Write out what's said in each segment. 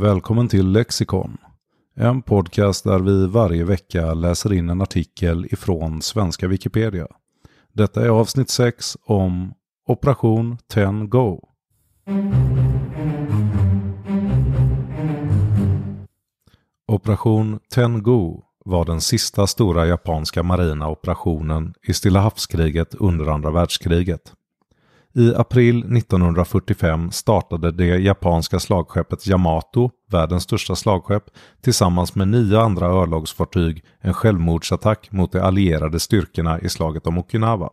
Välkommen till Lexikon. En podcast där vi varje vecka läser in en artikel ifrån svenska Wikipedia. Detta är avsnitt 6 om Operation 10 Go. Operation 10 Go var den sista stora japanska marina operationen i Stilla havskriget under andra världskriget. I april 1945 startade det japanska slagskeppet Yamato, världens största slagskepp, tillsammans med nio andra örlogsfartyg en självmordsattack mot de allierade styrkorna i slaget om Okinawa.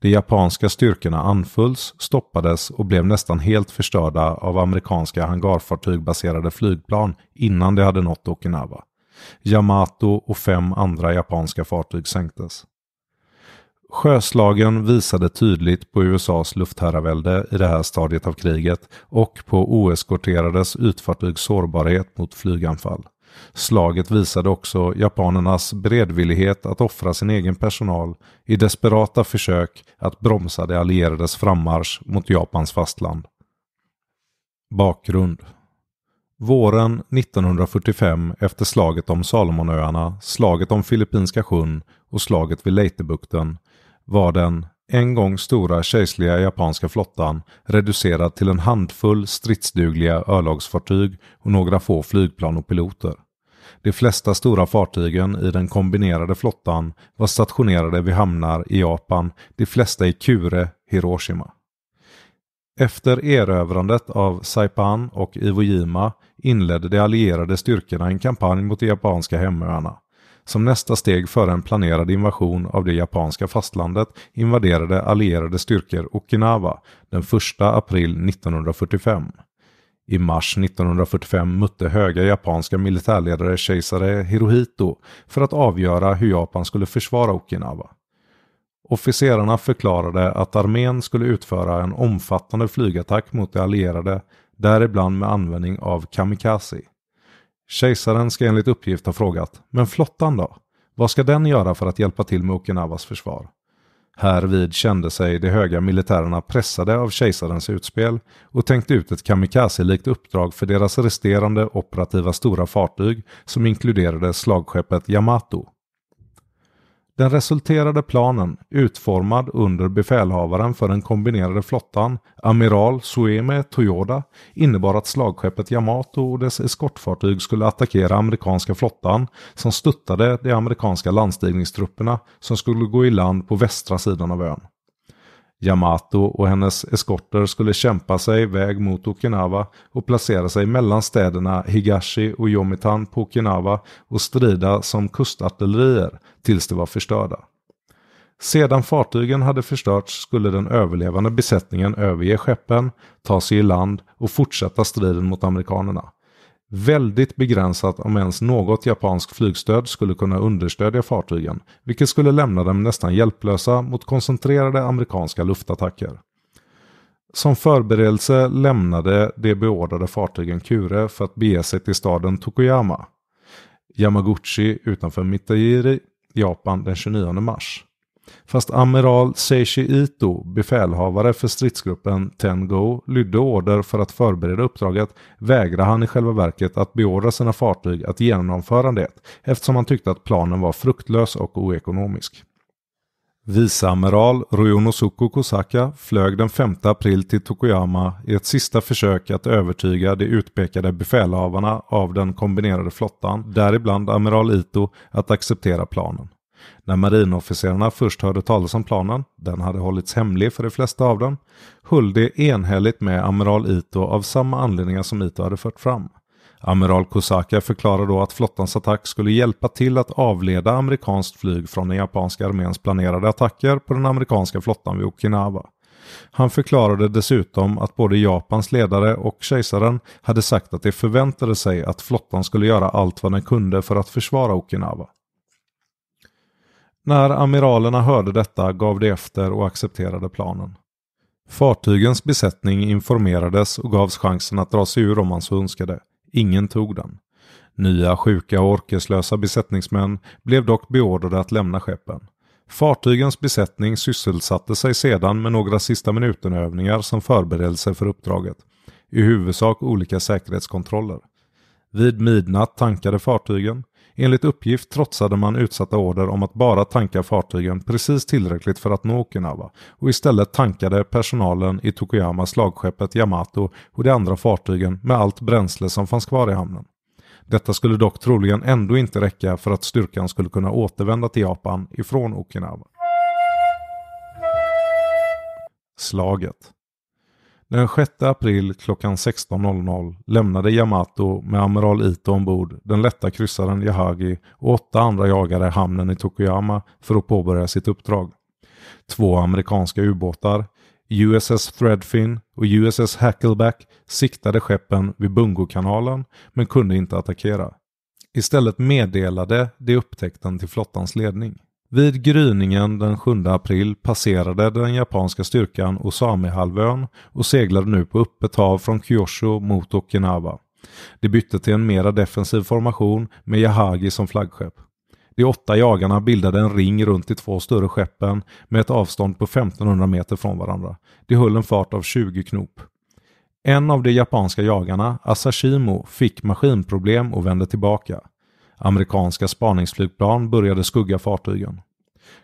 De japanska styrkorna anfölls, stoppades och blev nästan helt förstörda av amerikanska hangarfartygbaserade flygplan innan de hade nått Okinawa. Yamato och fem andra japanska fartyg sänktes. Sjöslagen visade tydligt på USAs luftherravälde i det här stadiet av kriget och på oeskorterades ytfartygs sårbarhet mot flyganfall. Slaget visade också japanernas beredvillighet att offra sin egen personal i desperata försök att bromsa de allierades frammarsch mot Japans fastland. Bakgrund Våren 1945 efter slaget om Salomonöarna, slaget om Filippinska sjön och slaget vid Leitebukten var den en gång stora kejserliga japanska flottan reducerad till en handfull stridsdugliga örlogsfartyg och några få flygplan och piloter. De flesta stora fartygen i den kombinerade flottan var stationerade vid hamnar i Japan, de flesta i Kure, Hiroshima. Efter erövrandet av Saipan och Iwo Jima inledde de allierade styrkorna en kampanj mot de japanska hemöarna som nästa steg före en planerad invasion av det japanska fastlandet invaderade allierade styrkor Okinawa den 1 april 1945. I mars 1945 mötte höga japanska militärledare kejsare Hirohito för att avgöra hur Japan skulle försvara Okinawa. Officerarna förklarade att armén skulle utföra en omfattande flygattack mot de allierade, däribland med användning av kamikaze. Kejsaren ska enligt uppgift ha frågat, men flottan då? Vad ska den göra för att hjälpa till med Okinawas försvar? Härvid kände sig de höga militärerna pressade av kejsarens utspel och tänkte ut ett kamikaze-likt uppdrag för deras resterande operativa stora fartyg som inkluderade slagskeppet Yamato. Den resulterade planen, utformad under befälhavaren för den kombinerade flottan, amiral Sueme Toyoda, innebar att slagskeppet Yamato och dess eskortfartyg skulle attackera amerikanska flottan som stöttade de amerikanska landstigningstrupperna som skulle gå i land på västra sidan av ön. Yamato och hennes eskorter skulle kämpa sig väg mot Okinawa och placera sig mellan städerna Higashi och Yomitan på Okinawa och strida som kustartillerier tills de var förstörda. Sedan fartygen hade förstörts skulle den överlevande besättningen överge skeppen, ta sig i land och fortsätta striden mot amerikanerna. Väldigt begränsat om ens något japanskt flygstöd skulle kunna understödja fartygen, vilket skulle lämna dem nästan hjälplösa mot koncentrerade amerikanska luftattacker. Som förberedelse lämnade de beordrade fartygen Kure för att bege sig till staden Tokoyama, Yamaguchi utanför Mitajiri, Japan den 29 mars. Fast amiral Seishi Ito, befälhavare för stridsgruppen Tengo, lydde order för att förbereda uppdraget vägrade han i själva verket att beordra sina fartyg att genomföra det eftersom han tyckte att planen var fruktlös och oekonomisk. Viceamiral Ryunosuke Kosaka flög den 5 april till Tokoyama i ett sista försök att övertyga de utpekade befälhavarna av den kombinerade flottan, däribland amiral Ito, att acceptera planen. När marinofficerarna först hörde talas om planen, den hade hållits hemlig för de flesta av dem, höll det enhälligt med amiral Ito av samma anledningar som Ito hade fört fram. Amiral Kosaka förklarade då att flottans attack skulle hjälpa till att avleda amerikanskt flyg från den japanska arméns planerade attacker på den amerikanska flottan vid Okinawa. Han förklarade dessutom att både Japans ledare och kejsaren hade sagt att de förväntade sig att flottan skulle göra allt vad den kunde för att försvara Okinawa. När amiralerna hörde detta gav de efter och accepterade planen. Fartygens besättning informerades och gavs chansen att dra sig ur om man så önskade. Ingen tog den. Nya sjuka och orkeslösa besättningsmän blev dock beordrade att lämna skeppen. Fartygens besättning sysselsatte sig sedan med några sista minuten-övningar som förberedelse för uppdraget. I huvudsak olika säkerhetskontroller. Vid midnatt tankade fartygen. Enligt uppgift trotsade man utsatta order om att bara tanka fartygen precis tillräckligt för att nå Okinawa och istället tankade personalen i Tokuyama slagskeppet Yamato och de andra fartygen med allt bränsle som fanns kvar i hamnen. Detta skulle dock troligen ändå inte räcka för att styrkan skulle kunna återvända till Japan ifrån Okinawa. Slaget den 6 april klockan 16.00 lämnade Yamato med amiral Ito ombord den lätta kryssaren Yahagi och åtta andra jagare hamnen i Tokuyama för att påbörja sitt uppdrag. Två amerikanska ubåtar, USS Threadfin och USS Hackleback siktade skeppen vid Bungokanalen men kunde inte attackera. Istället meddelade de upptäckten till flottans ledning. Vid gryningen den 7 april passerade den japanska styrkan Osamihalvön och seglade nu på öppet hav från Kyosho mot Okinawa. Det bytte till en mera defensiv formation med Yahagi som flaggskepp. De åtta jagarna bildade en ring runt de två större skeppen med ett avstånd på 1500 meter från varandra. De höll en fart av 20 knop. En av de japanska jagarna, Asashimo, fick maskinproblem och vände tillbaka. Amerikanska spaningsflygplan började skugga fartygen.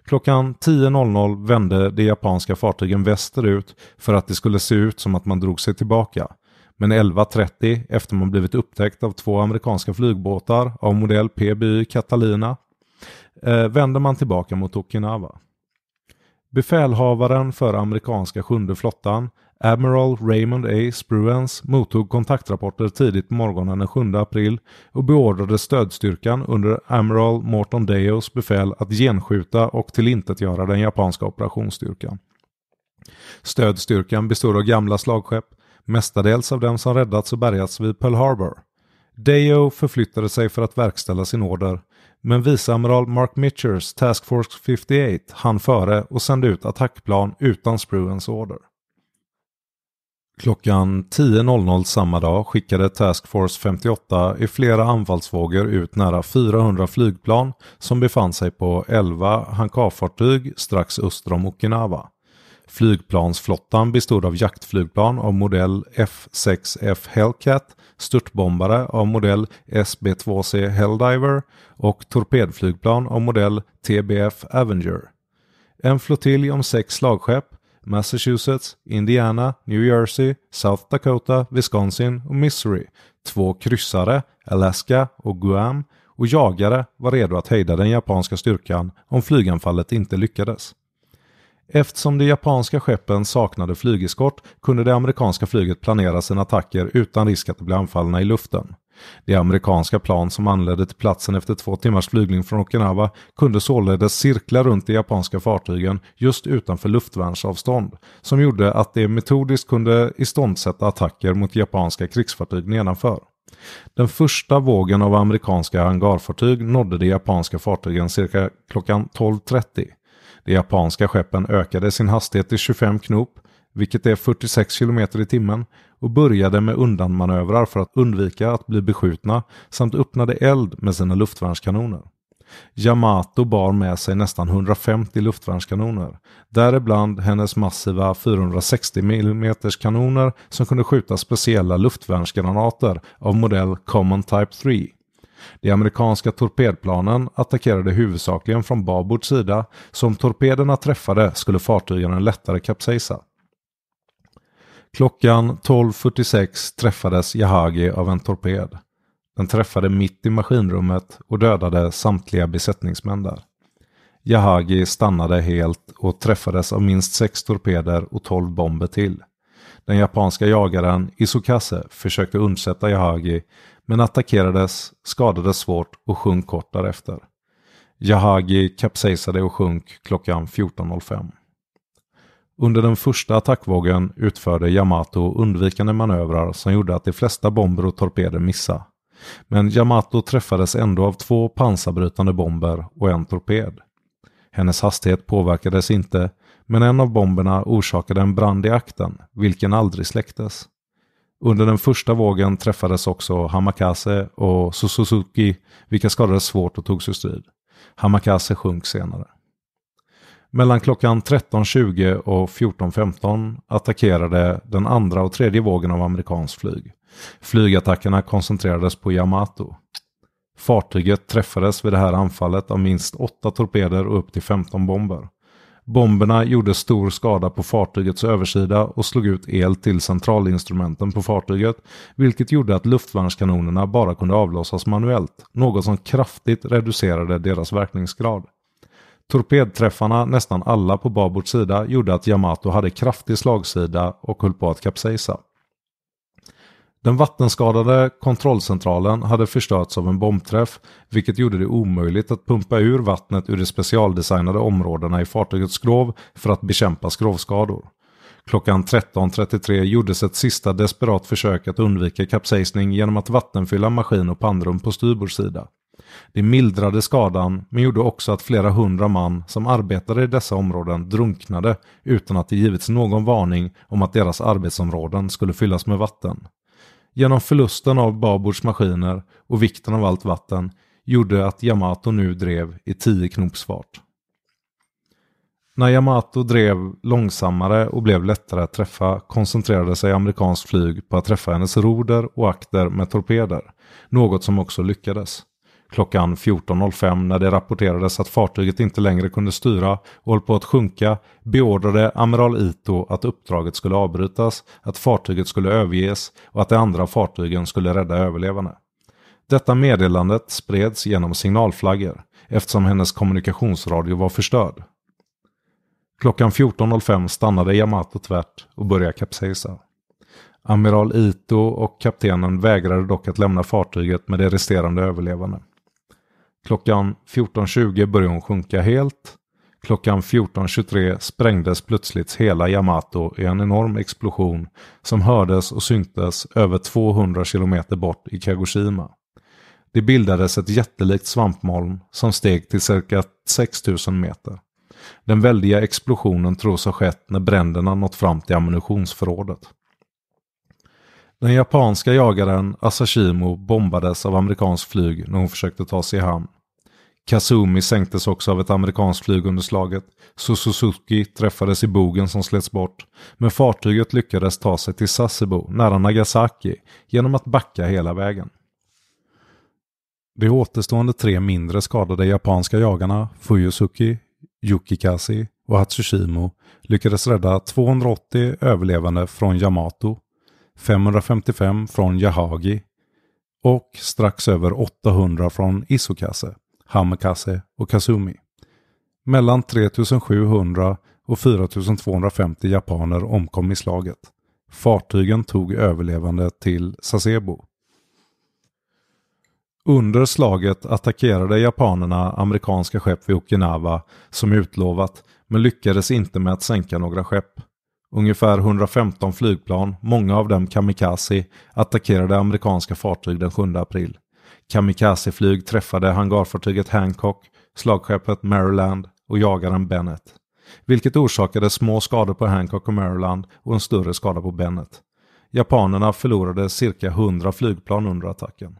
Klockan 10.00 vände de japanska fartygen västerut för att det skulle se ut som att man drog sig tillbaka. Men 11.30, efter man blivit upptäckt av två amerikanska flygbåtar av modell PBY Catalina, eh, vände man tillbaka mot Okinawa. Befälhavaren för amerikanska sjunde flottan Admiral Raymond A. Spruance mottog kontaktrapporter tidigt på morgonen den 7 april och beordrade stödstyrkan under Admiral Morton Deos befäl att genskjuta och tillintetgöra den japanska operationsstyrkan. Stödstyrkan bestod av gamla slagskepp, mestadels av dem som räddats och bärgats vid Pearl Harbor. Deo förflyttade sig för att verkställa sin order, men viceamiral Mark Mitchers Task Force 58 hann före och sände ut attackplan utan Spruens order. Klockan 10.00 samma dag skickade Task Force 58 i flera anfallsvågor ut nära 400 flygplan som befann sig på 11 hankarfartyg strax öster om Okinawa. Flygplansflottan bestod av jaktflygplan av modell F6F Hellcat, störtbombare av modell SB2C Helldiver och torpedflygplan av modell TBF Avenger. En flottilj om sex slagskepp Massachusetts, Indiana, New Jersey, South Dakota, Wisconsin och Missouri. Två kryssare, Alaska och Guam och jagare var redo att hejda den japanska styrkan om flyganfallet inte lyckades. Eftersom de japanska skeppen saknade flygeskort kunde det amerikanska flyget planera sina attacker utan risk att bli anfallna i luften. Det amerikanska plan som anlände till platsen efter två timmars flygning från Okinawa kunde således cirkla runt de japanska fartygen just utanför luftvärnsavstånd, som gjorde att de metodiskt kunde iståndsätta attacker mot japanska krigsfartyg nedanför. Den första vågen av amerikanska hangarfartyg nådde de japanska fartygen cirka klockan 12.30. De japanska skeppen ökade sin hastighet till 25 knop vilket är 46 km i timmen och började med undanmanövrar för att undvika att bli beskjutna samt öppnade eld med sina luftvärnskanoner. Yamato bar med sig nästan 150 luftvärnskanoner, däribland hennes massiva 460 mm kanoner som kunde skjuta speciella luftvärnsgranater av modell Common Type 3. De amerikanska torpedplanen attackerade huvudsakligen från babords sida, så om torpederna träffade skulle fartygen lättare kapsejsa. Klockan 12.46 träffades Yahagi av en torped. Den träffade mitt i maskinrummet och dödade samtliga besättningsmän där. Yahagi stannade helt och träffades av minst sex torpeder och tolv bomber till. Den japanska jagaren Isokase försökte undsätta Yahagi men attackerades, skadades svårt och sjönk kort därefter. Yahagi kapsejsade och sjönk klockan 14.05. Under den första attackvågen utförde Yamato undvikande manövrar som gjorde att de flesta bomber och torpeder missade. Men Yamato träffades ändå av två pansarbrytande bomber och en torped. Hennes hastighet påverkades inte, men en av bomberna orsakade en brand i akten, vilken aldrig släcktes. Under den första vågen träffades också Hamakase och Suzuki, vilka skadades svårt och togs ur strid. Hamakase sjönk senare. Mellan klockan 13.20 och 14.15 attackerade den andra och tredje vågen av amerikanskt flyg. Flygattackerna koncentrerades på Yamato. Fartyget träffades vid det här anfallet av minst åtta torpeder och upp till 15 bomber. Bomberna gjorde stor skada på fartygets översida och slog ut el till centralinstrumenten på fartyget, vilket gjorde att luftvärnskanonerna bara kunde avlossas manuellt, något som kraftigt reducerade deras verkningsgrad. Torpedträffarna, nästan alla på babords sida, gjorde att Yamato hade kraftig slagsida och höll på att kapsejsa. Den vattenskadade kontrollcentralen hade förstörts av en bombträff, vilket gjorde det omöjligt att pumpa ur vattnet ur de specialdesignade områdena i fartygets skrov för att bekämpa skrovskador. Klockan 13.33 gjordes ett sista desperat försök att undvika kapsejsning genom att vattenfylla maskin och pannrum på styrbordssida. Det mildrade skadan men gjorde också att flera hundra man som arbetade i dessa områden drunknade utan att det givits någon varning om att deras arbetsområden skulle fyllas med vatten. Genom förlusten av Babors maskiner och vikten av allt vatten gjorde att Yamato nu drev i 10 knops fart. När Yamato drev långsammare och blev lättare att träffa koncentrerade sig amerikanskt flyg på att träffa hennes roder och akter med torpeder, något som också lyckades. Klockan 14.05 när det rapporterades att fartyget inte längre kunde styra och höll på att sjunka beordrade amiral Ito att uppdraget skulle avbrytas, att fartyget skulle överges och att de andra fartygen skulle rädda överlevande. Detta meddelandet spreds genom signalflaggor eftersom hennes kommunikationsradio var förstörd. Klockan 14.05 stannade Yamato tvärt och började kapsejsa. Amiral Ito och kaptenen vägrade dock att lämna fartyget med de resterande överlevande. Klockan 14.20 började hon sjunka helt. Klockan 14.23 sprängdes plötsligt hela Yamato i en enorm explosion som hördes och syntes över 200 kilometer bort i Kagoshima. Det bildades ett jättelikt svampmoln som steg till cirka 6000 meter. Den väldiga explosionen tros ha skett när bränderna nått fram till ammunitionsförrådet. Den japanska jagaren Asashimo bombades av amerikansk flyg när hon försökte ta sig i hamn. Kazumi sänktes också av ett amerikanskt flyg under slaget, så Suzuki träffades i bogen som slets bort, men fartyget lyckades ta sig till Sasebo, nära Nagasaki, genom att backa hela vägen. De återstående tre mindre skadade japanska jagarna, Fuyuzuki, Yukikazi och Hatsushimo, lyckades rädda 280 överlevande från Yamato, 555 från Yahagi och strax över 800 från Isokase. Hamakase och Kazumi. Mellan 3700 och 4250 japaner omkom i slaget. Fartygen tog överlevande till Sasebo. Under slaget attackerade japanerna amerikanska skepp vid Okinawa som utlovat, men lyckades inte med att sänka några skepp. Ungefär 115 flygplan, många av dem kamikaze, attackerade amerikanska fartyg den 7 april. Kamikazeflyg träffade hangarfartyget Hancock, slagskeppet Maryland och jagaren Bennett. Vilket orsakade små skador på Hancock och Maryland och en större skada på Bennett. Japanerna förlorade cirka 100 flygplan under attacken.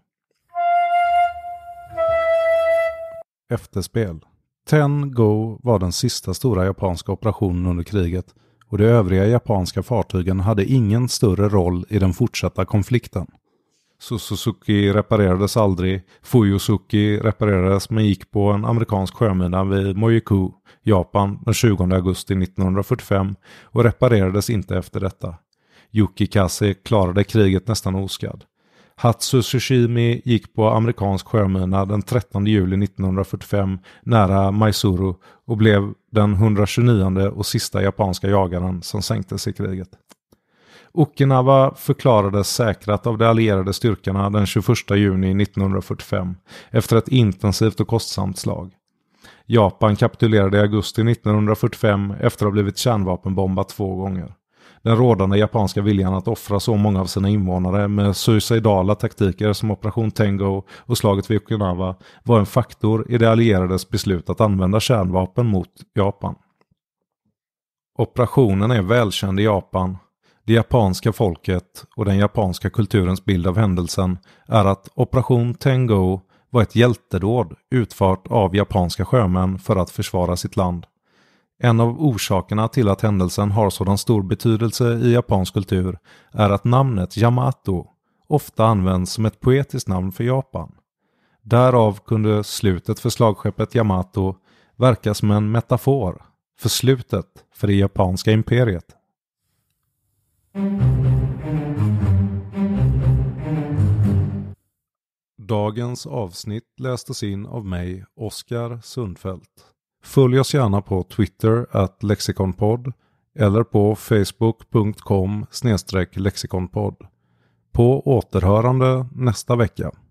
Efterspel Ten Go var den sista stora japanska operationen under kriget och de övriga japanska fartygen hade ingen större roll i den fortsatta konflikten. Så Suzuki reparerades aldrig. Fuyuzuki reparerades men gick på en amerikansk sjömina vid Mojiku, Japan den 20 augusti 1945 och reparerades inte efter detta. Yuki Kase klarade kriget nästan oskadd. Hatsu Tsushimi gick på amerikansk sjömina den 13 juli 1945 nära Maizuru och blev den 129 och sista japanska jagaren som sänktes i kriget. Okinawa förklarades säkrat av de allierade styrkorna den 21 juni 1945 efter ett intensivt och kostsamt slag. Japan kapitulerade i augusti 1945 efter att ha blivit kärnvapenbombat två gånger. Den rådande japanska viljan att offra så många av sina invånare med suicidala taktiker som Operation Tengo och slaget vid Okinawa var en faktor i de allierades beslut att använda kärnvapen mot Japan. Operationen är välkänd i Japan det japanska folket och den japanska kulturens bild av händelsen är att Operation Tengo var ett hjältedåd utfört av japanska sjömän för att försvara sitt land. En av orsakerna till att händelsen har sådan stor betydelse i japansk kultur är att namnet Yamato ofta används som ett poetiskt namn för Japan. Därav kunde slutet för slagskeppet Yamato verka som en metafor för slutet för det japanska imperiet. Dagens avsnitt lästes in av mig, Oskar Sundfält. Följ oss gärna på Twitter att lexikonpodd eller på facebook.com lexikonpodd. På återhörande nästa vecka.